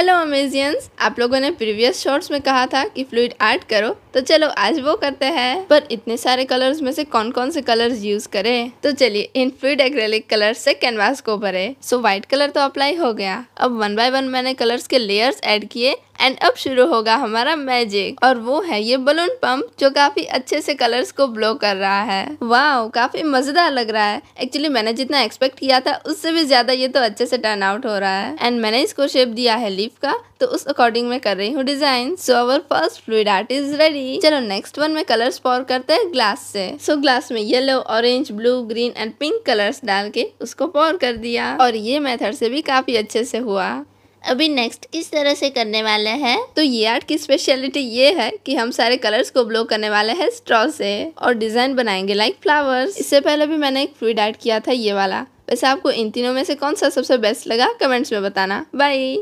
hello अमेजियंस आप लोगों ने प्रीवियस शॉर्ट्स में कहा था कि फ्लूड ऐड करो तो चलो आज वो करते हैं पर इतने सारे कलर्स में से कौन कौन से कलर्स यूज करें तो चलिए इन फ्लूड एक्रेलिक कलर से कैनवास को भरे सो व्हाइट कलर तो अप्लाई हो गया अब वन बाय वन मैंने कलर्स के लेयर्स ऐड किए एंड अब शुरू होगा हमारा मैजिक और वो है ये बलून पंप जो काफी अच्छे से कलर्स को ब्लो कर रहा है वाह काफी मजेदार लग रहा है एक्चुअली मैंने जितना एक्सपेक्ट किया था उससे भी ज्यादा ये तो अच्छे से टर्न आउट हो रहा है एंड मैंने इसको शेप दिया है लिफ का तो उस अकॉर्डिंग में कर रही हूँ design so our first fluid art is ready चलो नेक्स्ट वन में कलर्स पॉर करते हैं ग्लास से सो so, ग्लास में yellow orange blue green and pink colours डाल के उसको पॉर कर दिया और ये मेथड से भी काफी अच्छे से हुआ अभी नेक्स्ट इस तरह से करने वाले हैं तो ये आर्ट की स्पेशलिटी ये है कि हम सारे कलर्स को ब्लो करने वाले हैं स्ट्रॉ से और डिजाइन बनाएंगे लाइक फ्लावर्स इससे पहले भी मैंने एक फ्रीड आर्ट किया था ये वाला वैसे आपको इन तीनों में से कौन सा सबसे बेस्ट लगा कमेंट्स में बताना बाई